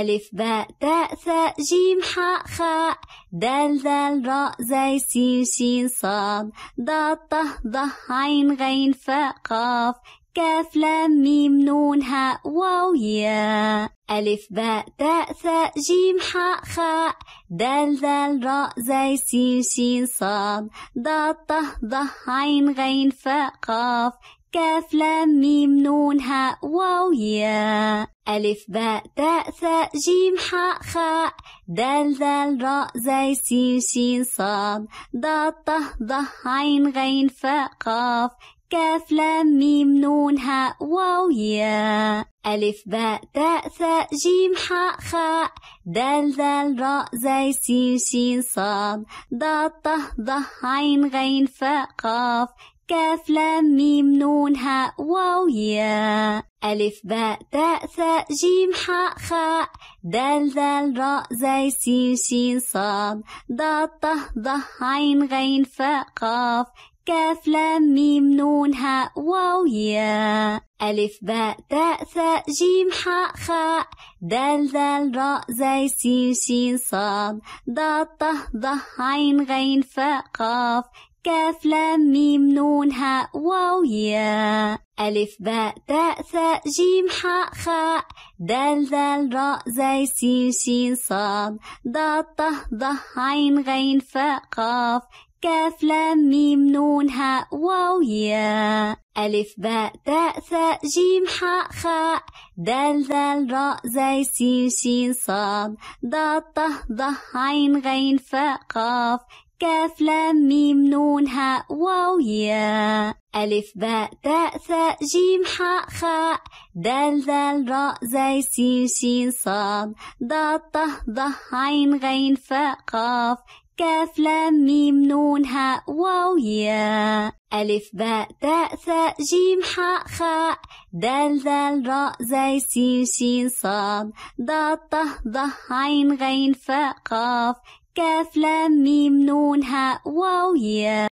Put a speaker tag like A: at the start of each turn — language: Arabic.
A: ألف باء تاء ثاء جيم حاء خاء دال دال راء زاي سين شين صاد ضاد طه ضه عين غين فاء قاف كاف لام ميم نون هاء واو ياء ألف باء تاء ثاء جيم حاء خاء دال دال راء زاي سين شين صاد ضاد طه ضه عين غين فاء قاف كاف لام ميم نون هاء واو ياء ألف باء تاء ثاء جيم حاء خاء دال دال راء زي سين شين صاد ضاد طه ضه عين غين فاء قاف كاف لام ميم نون هاء واو ياء ألف باء تاء ثاء جيم حاء خاء دال دال راء زي سين شين صاد ضاد طه ضه عين غين فاء قاف كاف لام ميم نون هاء واو ياء ألف باء تاء ثاء جيم حاء خاء دال دال راء زي سين شين صاد ضاد طه ضه عين غين فاء قاف كاف لام ميم نون هاء واو ياء ألف باء تاء ثاء جيم حاء خاء دال دال راء زي سين شين صاد ضاد طه ضه عين غين فاء قاف كاف لام ميم نون هاء واو يا ألف باء تاء ثاء جيم حاء خاء دال دال راء زي سين شين صاد ضاد طه ضه عين غين فاء قاف كاف لام ميم نون هاء واو يا ألف باء تاء ثاء جيم حاء خاء دال دال راء زي سين شين صاد ضاد طه ضه عين غين فاء قاف كاف لام ميم نون هاء واو ياء ألف باء تاء ثاء جيم حاء خاء دال دال راء زي سين شين صاد ضاد ضه ضه عين غين فاء قاف كاف لام ميم نون هاء واو ياء ألف باء تاء ثاء جيم حاء خاء دال دال راء زي سين شين صاد ضاد ضه ضه عين غين فاء قاف كاف لام ميم نون هاء واو ياء